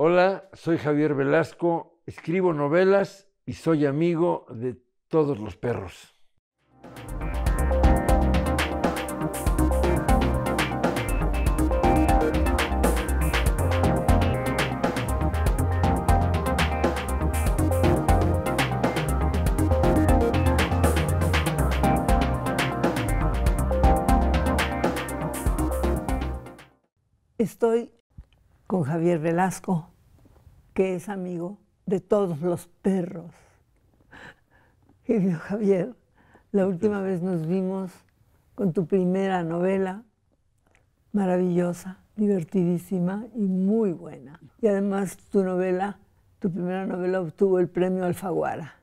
Hola, soy Javier Velasco, escribo novelas y soy amigo de todos los perros. Estoy con Javier Velasco, que es amigo de todos los perros. Y Javier, la última vez nos vimos con tu primera novela, maravillosa, divertidísima y muy buena. Y además tu novela, tu primera novela obtuvo el premio Alfaguara.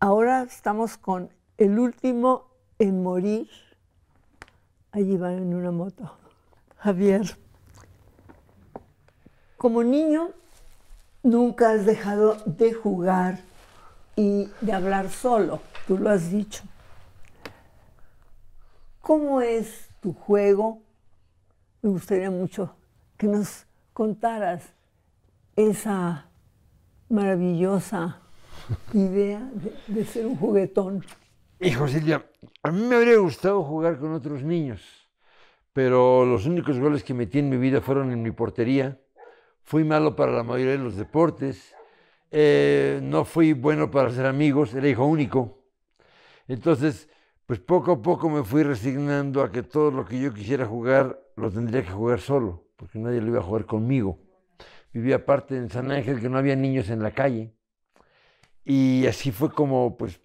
Ahora estamos con el último en morir. Allí va en una moto. Javier, como niño nunca has dejado de jugar y de hablar solo, tú lo has dicho. ¿Cómo es tu juego? Me gustaría mucho que nos contaras esa maravillosa idea de, ser un juguetón. Hijo Silvia, a mí me habría gustado jugar con otros niños, pero los únicos goles que metí en mi vida fueron en mi portería fui malo para la mayoría de los deportes, eh, no fui bueno para hacer amigos, era hijo único. Entonces, pues poco a poco me fui resignando a que todo lo que yo quisiera jugar lo tendría que jugar solo, porque nadie lo iba a jugar conmigo. Vivía aparte en San Ángel que no había niños en la calle. Y así fue como, pues,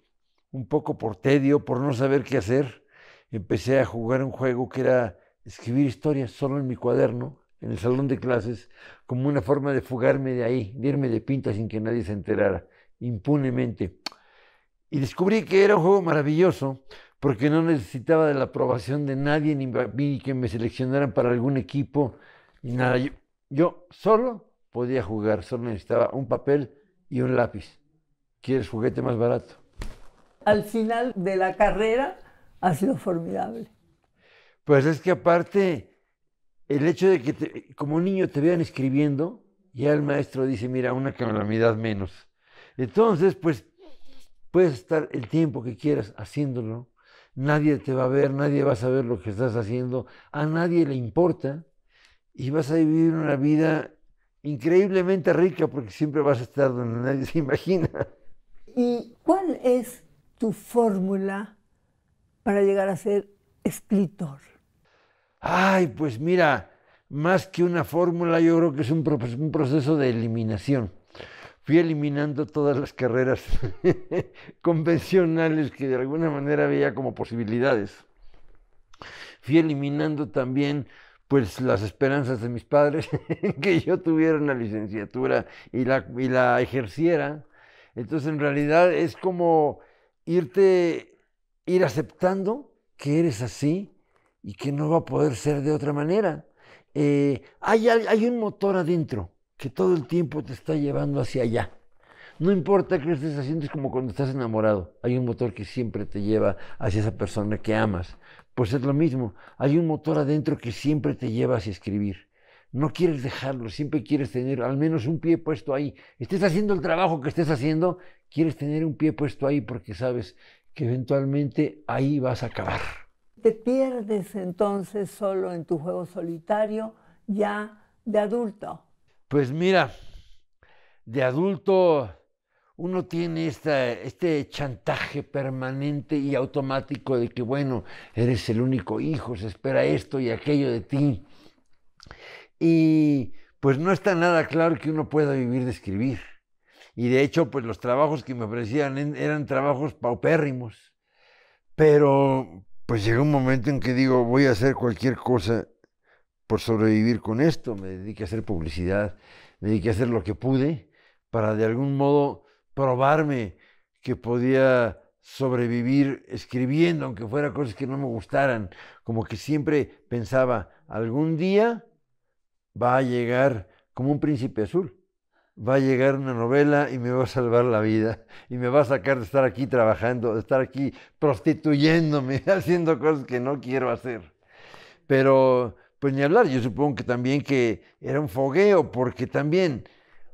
un poco por tedio, por no saber qué hacer, empecé a jugar un juego que era escribir historias solo en mi cuaderno en el salón de clases como una forma de fugarme de ahí, de irme de pinta sin que nadie se enterara, impunemente. Y descubrí que era un juego maravilloso porque no necesitaba de la aprobación de nadie ni, ni que me seleccionaran para algún equipo ni nada. Yo, yo solo podía jugar, solo necesitaba un papel y un lápiz. ¿Quieres juguete más barato? Al final de la carrera ha sido formidable. Pues es que aparte el hecho de que como niño te vean escribiendo, ya el maestro dice, mira, una calamidad menos. Entonces, pues, puedes estar el tiempo que quieras haciéndolo. Nadie te va a ver, nadie va a saber lo que estás haciendo, a nadie le importa y vas a vivir una vida increíblemente rica porque siempre vas a estar donde nadie se imagina. ¿Y cuál es tu fórmula para llegar a ser escritor? Ay, pues mira, más que una fórmula, yo creo que es un, proceso de eliminación. Fui eliminando todas las carreras convencionales que de alguna manera veía como posibilidades. Fui eliminando también pues las esperanzas de mis padres que yo tuviera una licenciatura y la, y la ejerciera. Entonces en realidad es como irte, ir aceptando que eres así, y que no va a poder ser de otra manera. Eh, hay, un motor adentro que todo el tiempo te está llevando hacia allá. No importa que estés haciendo, es como cuando estás enamorado. Hay un motor que siempre te lleva hacia esa persona que amas. Pues es lo mismo. Hay un motor adentro que siempre te lleva hacia escribir. No quieres dejarlo, siempre quieres tener al menos un pie puesto ahí. Estés haciendo el trabajo que estés haciendo, quieres tener un pie puesto ahí porque sabes que eventualmente ahí vas a acabar. Te pierdes entonces solo en tu juego solitario ya de adulto. Pues mira, de adulto uno tiene esta, este chantaje permanente y automático de que, bueno, eres el único hijo, se espera esto y aquello de ti. Y pues no está nada claro que uno pueda vivir de escribir. Y de hecho, pues los trabajos que me ofrecían eran trabajos paupérrimos. Pero pues llegó un momento en que digo, voy a hacer cualquier cosa por sobrevivir con esto. Me dediqué a hacer publicidad, me dediqué a hacer lo que pude para de algún modo probarme que podía sobrevivir escribiendo, aunque fuera cosas que no me gustaran. Como que siempre pensaba, algún día va a llegar como un príncipe azul va a llegar una novela y me va a salvar la vida y me va a sacar de estar aquí trabajando, de estar aquí prostituyéndome, haciendo cosas que no quiero hacer. Pero, pues ni hablar, yo supongo que también que era un fogueo, porque también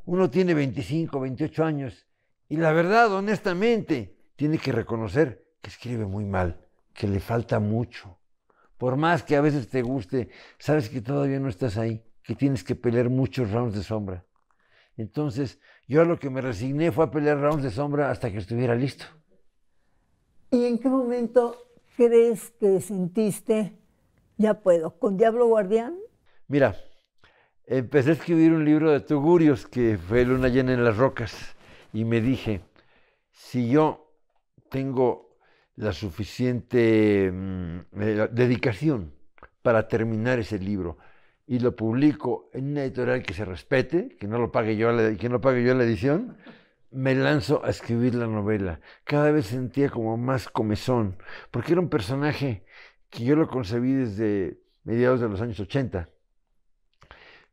uno tiene 25, 28 años y la verdad, honestamente, tiene que reconocer que escribe muy mal, que le falta mucho. Por más que a veces te guste, sabes que todavía no estás ahí, que tienes que pelear muchos rounds de sombra. Entonces, yo a lo que me resigné fue a pelear rounds de sombra hasta que estuviera listo. ¿Y en qué momento crees que sentiste, ya puedo, con Diablo Guardián? Mira, empecé a escribir un libro de Tugurios que fue Luna llena en las rocas y me dije, si yo tengo la suficiente mm, eh, dedicación para terminar ese libro, y lo publico en una editorial que se respete, que no lo pague yo, que no pague yo la edición, me lanzo a escribir la novela. Cada vez sentía como más comezón, porque era un personaje que yo lo concebí desde mediados de los años 80,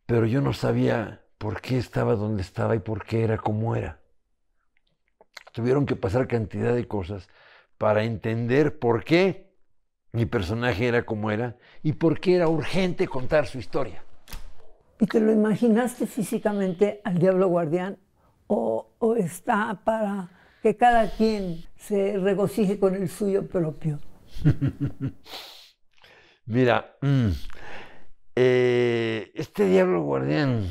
pero yo no sabía por qué estaba donde estaba y por qué era como era. Tuvieron que pasar cantidad de cosas para entender por qué mi personaje era como era y por qué era urgente contar su historia. ¿Y te lo imaginaste físicamente al diablo guardián o, está para que cada quien se regocije con el suyo propio? Mira, mm, eh, este diablo guardián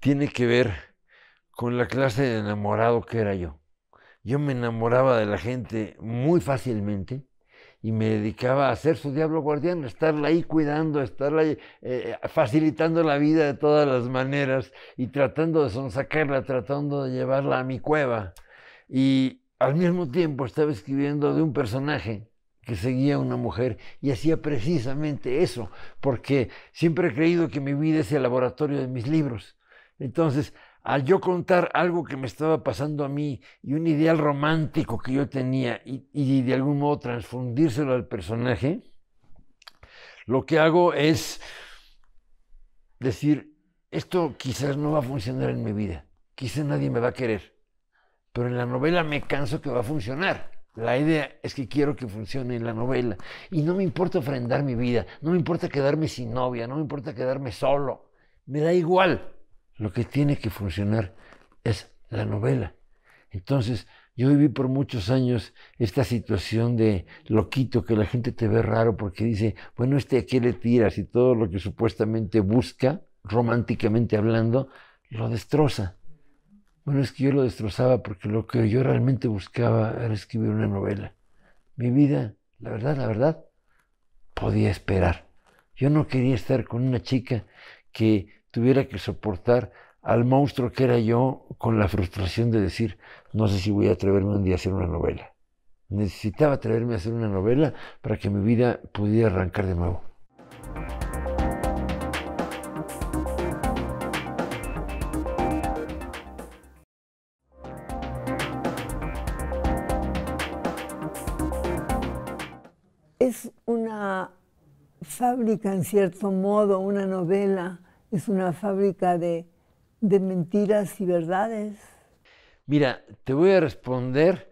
tiene que ver con la clase de enamorado que era yo. Yo me enamoraba de la gente muy fácilmente y me dedicaba a ser su diablo guardián, estarla ahí cuidando, estarla ahí, eh, eh, facilitando la vida de todas las maneras y tratando de sonsacarla, tratando de llevarla a mi cueva. Y al mismo tiempo estaba escribiendo de un personaje que seguía a una mujer y hacía precisamente eso, porque siempre he creído que mi vida es el laboratorio de mis libros. Entonces, al yo contar algo que me estaba pasando a mí y un ideal romántico que yo tenía y, de algún modo transfundírselo al personaje, lo que hago es decir, esto quizás no va a funcionar en mi vida, quizás nadie me va a querer, pero en la novela me canso que va a funcionar. La idea es que quiero que funcione en la novela y no me importa ofrendar mi vida, no me importa quedarme sin novia, no me importa quedarme solo, me da igual. Lo que tiene que funcionar es la novela. Entonces, yo viví por muchos años esta situación de loquito, que la gente te ve raro porque dice, bueno, este aquí le tiras y todo lo que supuestamente busca, románticamente hablando, lo destroza. Bueno, es que yo lo destrozaba porque lo que yo realmente buscaba era escribir una novela. Mi vida, la verdad, la verdad, podía esperar. Yo no quería estar con una chica que tuviera que soportar al monstruo que era yo con la frustración de decir, no sé si voy a atreverme un día a hacer una novela. Necesitaba atreverme a hacer una novela para que mi vida pudiera arrancar de nuevo. Es una fábrica, en cierto modo, una novela es una fábrica de, mentiras y verdades. Mira, te voy a responder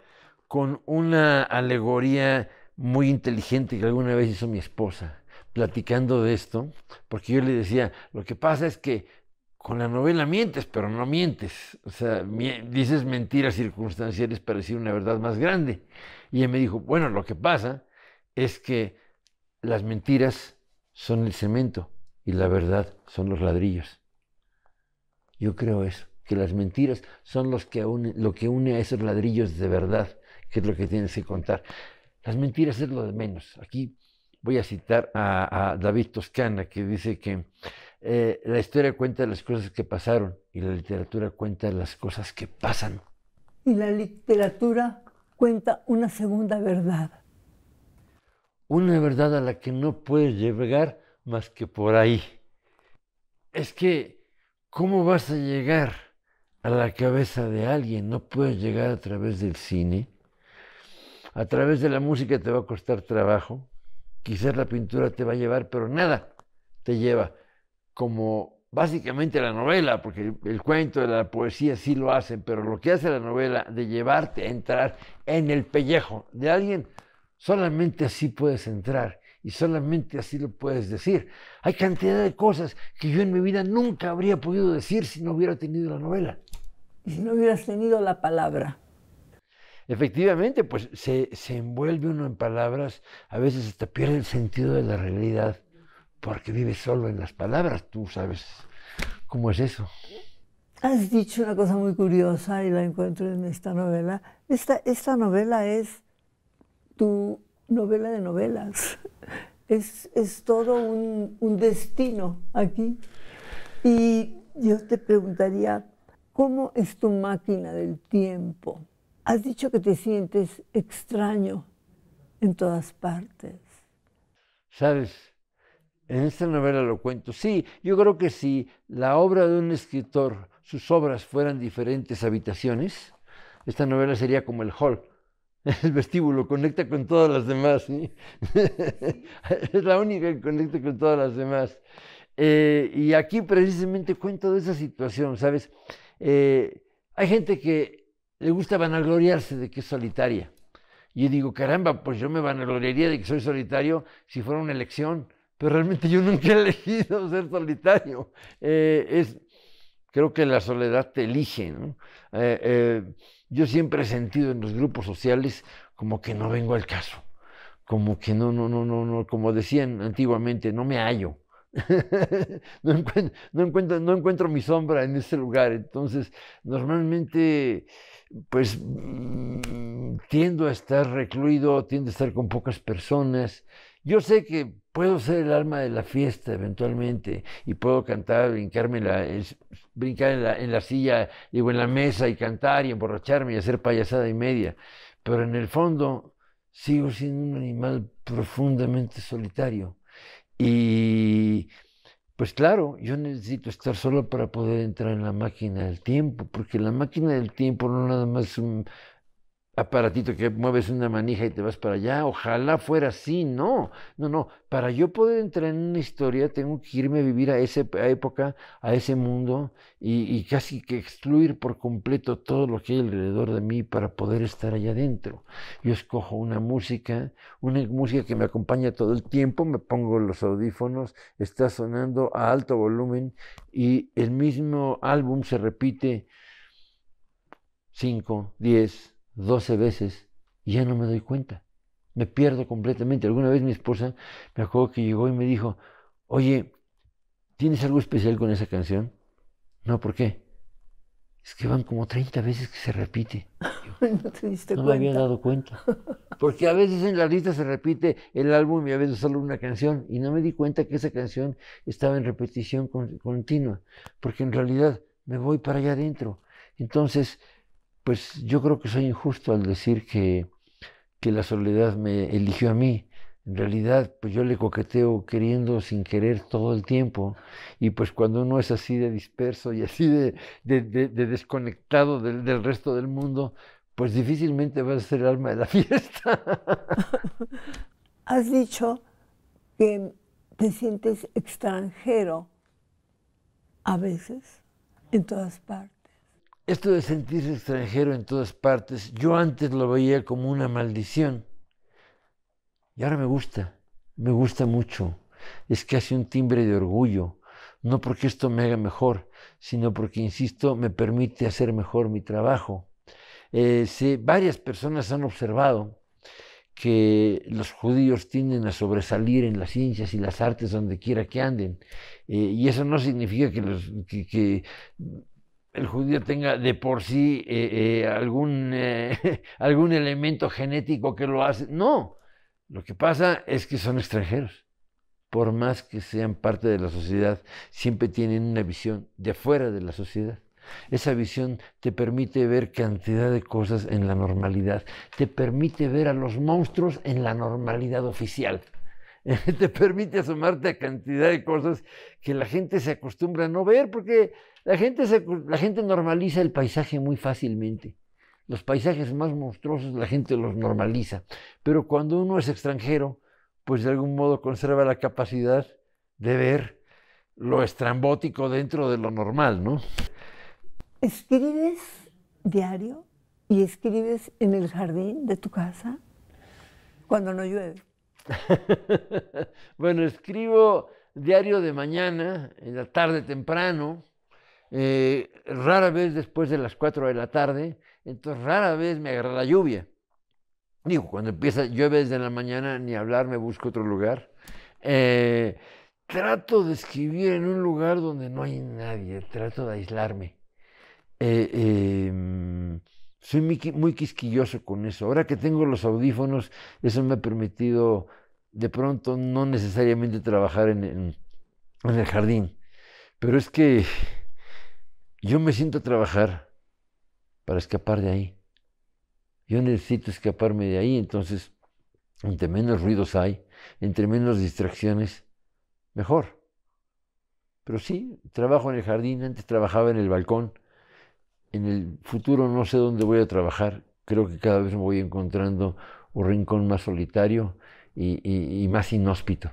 con una alegoría muy inteligente que alguna vez hizo mi esposa, platicando de esto, porque yo le decía, lo que pasa es que con la novela mientes, pero no mientes. O sea, dices mentiras circunstanciales para decir una verdad más grande. Y ella me dijo, bueno, lo que pasa es que las mentiras son el cemento y la verdad son los ladrillos. Yo creo eso, que las mentiras son los que lo que une a esos ladrillos de verdad, que es lo que tienes que contar. Las mentiras es lo de menos. Aquí voy a citar a, David Toscana, que dice que eh, la historia cuenta las cosas que pasaron y la literatura cuenta las cosas que pasan. Y la literatura cuenta una segunda verdad. Una verdad a la que no puedes llegar más que por ahí. Es que, ¿cómo vas a llegar a la cabeza de alguien? No puedes llegar a través del cine. A través de la música te va a costar trabajo. Quizás la pintura te va a llevar, pero nada te lleva. Como básicamente la novela, porque el, cuento de la poesía sí lo hacen, pero lo que hace la novela de llevarte a entrar en el pellejo de alguien, solamente así puedes entrar y solamente así lo puedes decir. Hay cantidad de cosas que yo en mi vida nunca habría podido decir si no hubiera tenido la novela. Si no hubieras tenido la palabra. Efectivamente, pues se, envuelve uno en palabras, a veces hasta pierde el sentido de la realidad, porque vive solo en las palabras, tú sabes cómo es eso. Has dicho una cosa muy curiosa y la encuentro en esta novela. Esta, esta novela es tu novela de novelas. Es, todo un, un, destino aquí. Y yo te preguntaría, ¿cómo es tu máquina del tiempo? Has dicho que te sientes extraño en todas partes. Sabes, en esta novela lo cuento. Sí, yo creo que si la obra de un escritor, sus obras fueran diferentes habitaciones, esta novela sería como el hall El vestíbulo conecta con todas las demás. es la única que conecta con todas las demás. Eh, y aquí precisamente cuento de esa situación, ¿sabes? Eh, hay gente que le gusta vanagloriarse de que es solitaria. Yo digo, caramba, pues yo me vanagloriaría de que soy solitario si fuera una elección, pero realmente yo nunca he elegido ser solitario. Eh, es, creo que la soledad te elige, ¿no? yo siempre he sentido en los grupos sociales como que no vengo al caso, como que no, no, no, no, no, como decían antiguamente, no me hallo. no, encuentro, no, encuentro, no, encuentro, mi sombra en ese lugar. Entonces, normalmente, pues, mm, tiendo a estar recluido, tiendo a estar con pocas personas. Yo sé que puedo ser el alma de la fiesta eventualmente y puedo cantar, brincarme la, brincar en la, silla digo, en la mesa y cantar y emborracharme y hacer payasada y media. Pero en el fondo sigo siendo un animal profundamente solitario. Y pues claro, yo necesito estar solo para poder entrar en la máquina del tiempo, porque la máquina del tiempo no nada más es un aparatito que mueves una manija y te vas para allá. Ojalá fuera así, no, no, no. Para yo poder entrar en una historia tengo que irme a vivir a esa época, a ese mundo y, casi que excluir por completo todo lo que hay alrededor de mí para poder estar allá adentro. Yo escojo una música, una música que me acompaña todo el tiempo, me pongo los audífonos, está sonando a alto volumen y el mismo álbum se repite 5, 10, 12 veces y ya no me doy cuenta. Me pierdo completamente. Alguna vez mi esposa me acuerdo que llegó y me dijo, oye, ¿tienes algo especial con esa canción? No, ¿por qué? Es que van como 30 veces que se repite. no me había dado cuenta. Porque a veces en la lista se repite el álbum y a veces solo una canción. Y no me di cuenta que esa canción estaba en repetición continua. Porque en realidad me voy para allá adentro. Entonces, pues yo creo que soy injusto al decir que, la soledad me eligió a mí. En realidad, pues yo le coqueteo queriendo sin querer todo el tiempo. Y pues cuando uno es así de disperso y así de, desconectado del, del, resto del mundo, pues difícilmente vas a ser el alma de la fiesta. Has dicho que te sientes extranjero a veces, en todas partes. Esto de sentirse extranjero en todas partes, yo antes lo veía como una maldición. Y ahora me gusta, me gusta mucho. Es casi un timbre de orgullo. No porque esto me haga mejor, sino porque, insisto, me permite hacer mejor mi trabajo. Eh, varias personas han observado que los judíos tienden a sobresalir en las ciencias y las artes donde quiera que anden. Eh, y eso no significa que, los, que el judío tenga de por sí eh, eh, algún, eh, algún elemento genético que lo hace. No, lo que pasa es que son extranjeros. Por más que sean parte de la sociedad, siempre tienen una visión de fuera de la sociedad. Esa visión te permite ver cantidad de cosas en la normalidad, te permite ver a los monstruos en la normalidad oficial, te permite asomarte a cantidad de cosas que la gente se acostumbra a no ver porque la gente, la gente normaliza el paisaje muy fácilmente. Los paisajes más monstruosos la gente los normaliza. Pero cuando uno es extranjero, pues de algún modo conserva la capacidad de ver lo estrambótico dentro de lo normal, ¿no? ¿Escribes diario y escribes en el jardín de tu casa cuando no llueve? bueno, escribo diario de mañana, en la tarde temprano, eh, rara vez después de las 4 de la tarde, entonces rara vez me agarra la lluvia. Digo, cuando empieza, llueve desde la mañana, ni hablar, me busco otro lugar. Eh, trato de escribir en un lugar donde no hay nadie, trato de aislarme. Eh, em, soy muy, quisquilloso con eso. Ahora que tengo los audífonos, eso me ha permitido de pronto no necesariamente trabajar en el jardín. Pero es que yo me siento a trabajar para escapar de ahí. Yo necesito escaparme de ahí, entonces, entre menos ruidos hay, entre menos distracciones, mejor. Pero sí, trabajo en el jardín, antes trabajaba en el balcón, en el futuro no sé dónde voy a trabajar, creo que cada vez me voy encontrando un rincón más solitario y, y más inhóspito.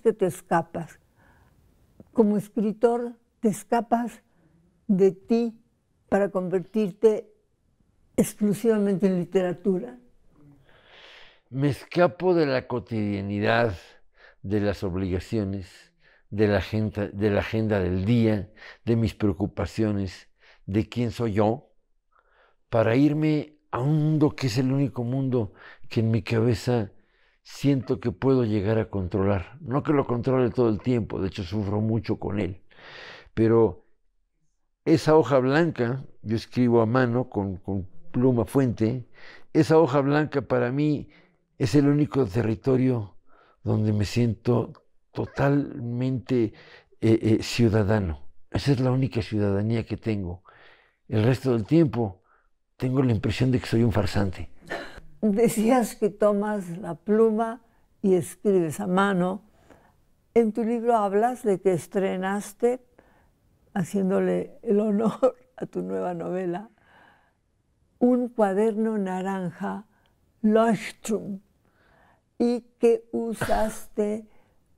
que este, te escapas. Como escritor, te escapas de ti para convertirte exclusivamente en literatura. Me escapo de la cotidianidad, de las obligaciones, de la agenda, de la agenda del día, de mis preocupaciones, de quién soy yo, para irme a un mundo que es el único mundo que en mi cabeza siento que puedo llegar a controlar. No que lo controle todo el tiempo, de hecho sufro mucho con él, pero esa hoja blanca, yo escribo a mano con, pluma fuente, esa hoja blanca para mí es el único territorio donde me siento totalmente eh, eh, ciudadano. Esa es la única ciudadanía que tengo. El resto del tiempo tengo la impresión de que soy un farsante decías que tomas la pluma y escribes a mano. En tu libro hablas de que estrenaste haciéndole el honor a tu nueva novela, un cuaderno naranja Leuchtturm y que usaste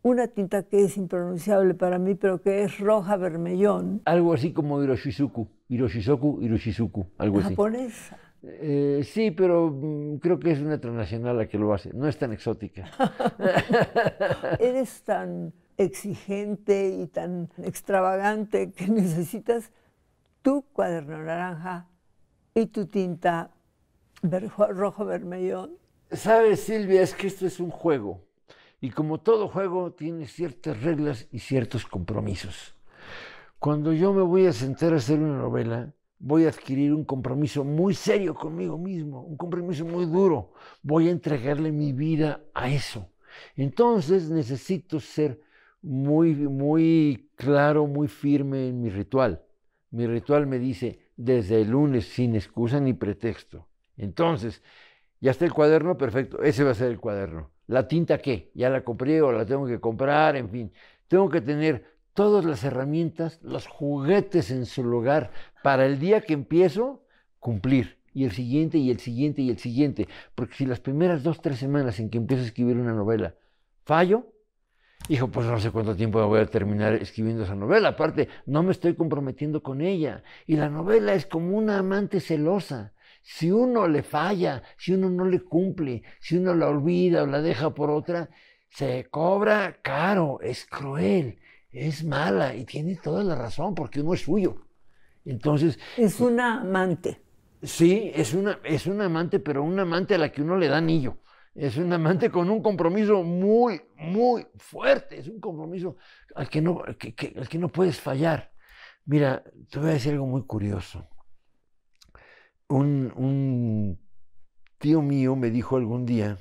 una tinta que es impronunciable para mí, pero que es roja vermellón. Algo así como Hiroshizuku, Hiroshizuku, Hiroshizuku, algo así. Japonesa. Eh, sí, pero mm, creo que es una transnacional la que lo hace. No es tan exótica. Eres tan exigente y tan extravagante que necesitas tu cuaderno naranja y tu tinta rojo vermellón. Sabes, Silvia, es que esto es un juego. Y como todo juego, tiene ciertas reglas y ciertos compromisos. Cuando yo me voy a sentar a hacer una novela, voy a adquirir un compromiso muy serio conmigo mismo, un compromiso muy duro. Voy a entregarle mi vida a eso. Entonces necesito ser muy, muy claro, muy firme en mi ritual. Mi ritual me dice desde el lunes sin excusa ni pretexto. Entonces, ya está el cuaderno, perfecto, ese va a ser el cuaderno. ¿La tinta qué? ¿Ya la compré o la tengo que comprar? En fin, tengo que tener todas las herramientas, los juguetes en su lugar para el día que empiezo cumplir. Y el siguiente, y el siguiente, y el siguiente. Porque si las primeras dos, tres semanas en que empiezo a escribir una novela fallo, hijo, pues no sé cuánto tiempo voy a terminar escribiendo esa novela. Aparte, no me estoy comprometiendo con ella. Y la novela es como una amante celosa. Si uno le falla, si uno no le cumple, si uno la olvida o la deja por otra, se cobra caro, es cruel, es mala y tiene toda la razón porque uno es suyo. Entonces. Es una amante. Sí, es una, es amante, pero un amante a la que uno le da anillo. Es un amante con un compromiso muy, muy fuerte. Es un compromiso al que no, que, no puedes fallar. Mira, te voy a decir algo muy curioso. Un, tío mío me dijo algún día,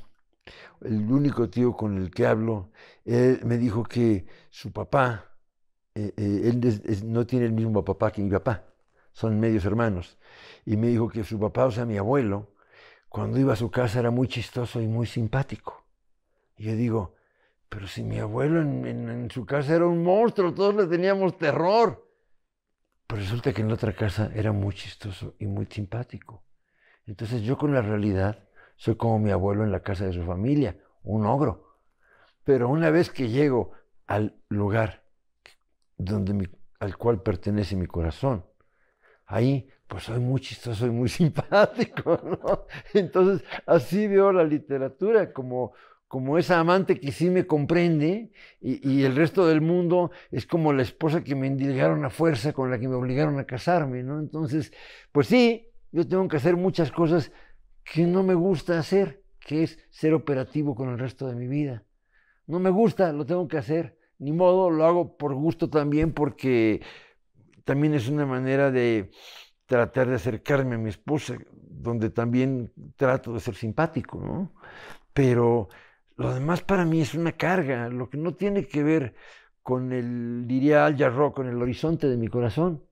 el único tío con el que hablo, me dijo que su papá, eh, eh, él no tiene el mismo papá que mi papá son medios hermanos, y me dijo que su papá, o sea, mi abuelo, cuando iba a su casa era muy chistoso y muy simpático. Y yo digo, pero si mi abuelo en, su casa era un monstruo, todos le teníamos terror. Pero resulta que en la otra casa era muy chistoso y muy simpático. Entonces yo con la realidad soy como mi abuelo en la casa de su familia, un ogro. Pero una vez que llego al lugar donde al cual pertenece mi corazón, ahí pues soy muy chistoso soy muy simpático, ¿no? Entonces, así veo la literatura como, como esa amante que sí me comprende y, y, el resto del mundo es como la esposa que me endilgaron a fuerza, con la que me obligaron a casarme, ¿no? Entonces, pues sí, yo tengo que hacer muchas cosas que no me gusta hacer, que es ser operativo con el resto de mi vida. No me gusta, lo tengo que hacer, ni modo, lo hago por gusto también porque también es una manera de tratar de acercarme a mi esposa, donde también trato de ser simpático, ¿no? Pero lo demás para mí es una carga, lo que no tiene que ver con el, diría Al Jarro, con el horizonte de mi corazón.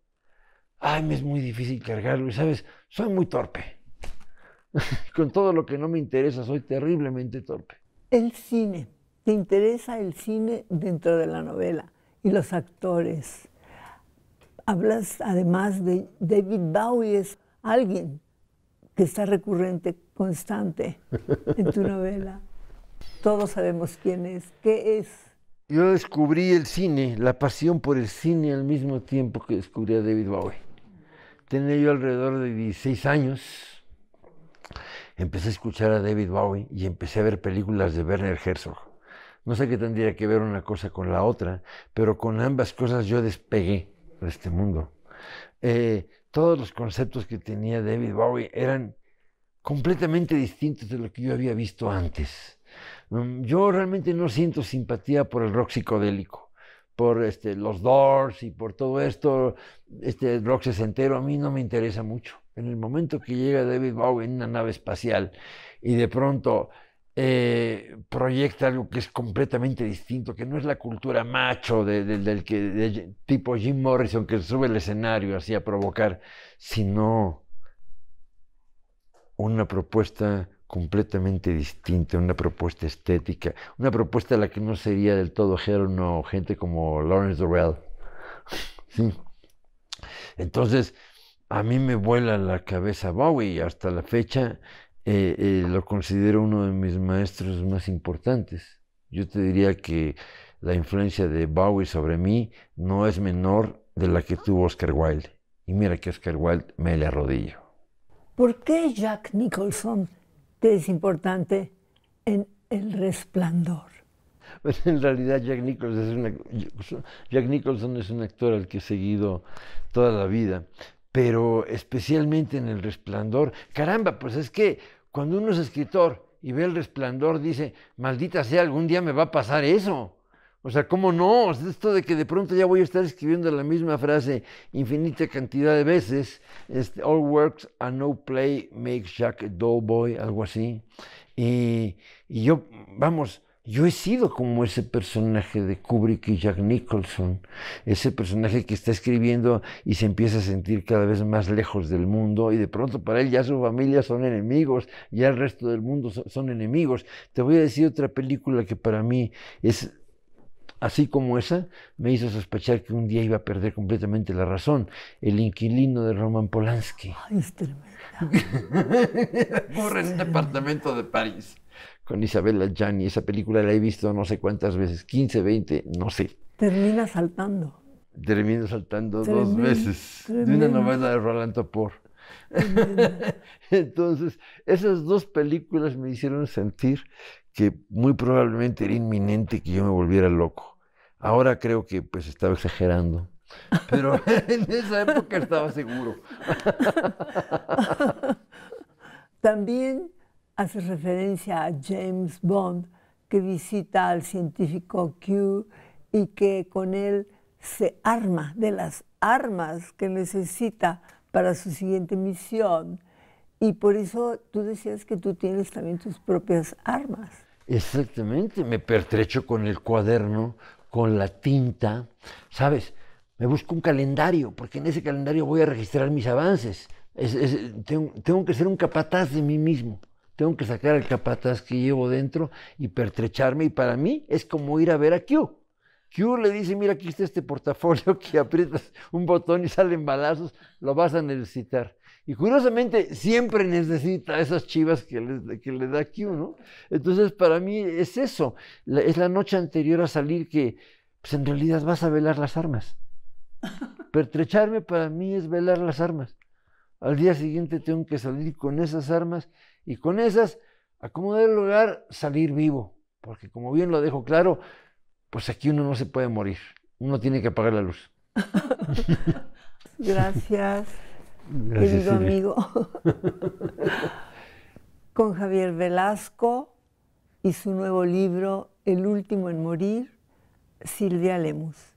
Ay, me es muy difícil cargarlo, y sabes, soy muy torpe. con todo lo que no me interesa, soy terriblemente torpe. El cine, te interesa el cine dentro de la novela y los actores hablas además de David Bowie, es alguien que está recurrente, constante en tu novela. Todos sabemos quién es, qué es. Yo descubrí el cine, la pasión por el cine al mismo tiempo que descubrí a David Bowie. Tenía yo alrededor de 16 años. Empecé a escuchar a David Bowie y empecé a ver películas de Werner Herzog. No sé qué tendría que ver una cosa con la otra, pero con ambas cosas yo despegué de este mundo. Eh, todos los conceptos que tenía David Bowie eran completamente distintos de lo que yo había visto antes. Mm, yo realmente no siento simpatía por el rock psicodélico, por este, los Doors y por todo esto, este rock sesentero, a mí no me interesa mucho. En el momento que llega David Bowie en una nave espacial y de pronto eh, proyecta algo que es completamente distinto, que no es la cultura macho del tipo Jim Morrison que sube al escenario así a provocar, sino una propuesta completamente distinta, una propuesta estética, una propuesta a la que no sería del todo ajeno gente como Lawrence Durrell. Entonces, a mí me vuela la cabeza Bowie hasta la fecha eh, eh, lo considero uno de mis maestros más importantes. Yo te diría que la influencia de Bowie sobre mí no es menor de la que tuvo Oscar Wilde. Y mira que Oscar Wilde me le arrodillo. ¿Por qué Jack Nicholson te es importante en El Resplandor? Pues en realidad Jack Nicholson, es Jack Nicholson es un actor al que he seguido toda la vida pero especialmente en el resplandor. Caramba, pues es que cuando uno es escritor y ve el resplandor, dice, maldita sea, algún día me va a pasar eso. O sea, ¿cómo no? Esto de que de pronto ya voy a estar escribiendo la misma frase infinita cantidad de veces, este, all works and no play makes Jack a dull boy, algo así. y yo, vamos, yo he sido como ese personaje de Kubrick y Jack Nicholson, ese personaje que está escribiendo y se empieza a sentir cada vez más lejos del mundo y de pronto para él ya su familia son enemigos, ya el resto del mundo son enemigos. Te voy a decir otra película que para mí es así como esa, me hizo sospechar que un día iba a perder completamente la razón. El inquilino de Roman Polanski. Ay, es Corre en departamento de París con Isabella Gianni. Esa película la he visto no sé cuántas veces, 15, 20, no sé. Termina saltando. Termina saltando dos veces de una novela de Roland Topor. Entonces, esas dos películas me hicieron sentir que muy probablemente era inminente que yo me volviera loco. Ahora creo que pues estaba exagerando, pero en esa época estaba seguro. También hace referencia a James Bond, que visita al científico Q y que con él se arma de las armas que necesita para su siguiente misión. Y por eso tú decías que tú tienes también tus propias armas. Exactamente, me pertrecho con el cuaderno, con la tinta, ¿sabes? Me busco un calendario, porque en ese calendario voy a registrar mis avances. tengo que ser un capataz de mí mismo tengo que sacar el capataz que llevo dentro y pertrecharme. Y para mí es como ir a ver a Q. Q le dice, mira, aquí está este portafolio que aprietas un botón y salen balazos, lo vas a necesitar. Y curiosamente, siempre necesita esas chivas que le, le da Q, ¿no? Entonces, para mí es eso. es la noche anterior a salir que, pues en realidad vas a velar las armas. Pertrecharme para mí es velar las armas. Al día siguiente tengo que salir con esas armas y con esas acomodar el lugar salir vivo, porque como bien lo dejo claro, pues aquí uno no se puede morir, uno tiene que apagar la luz. Gracias, querido amigo. con Javier Velasco y su nuevo libro El último en morir, Silvia Lemus.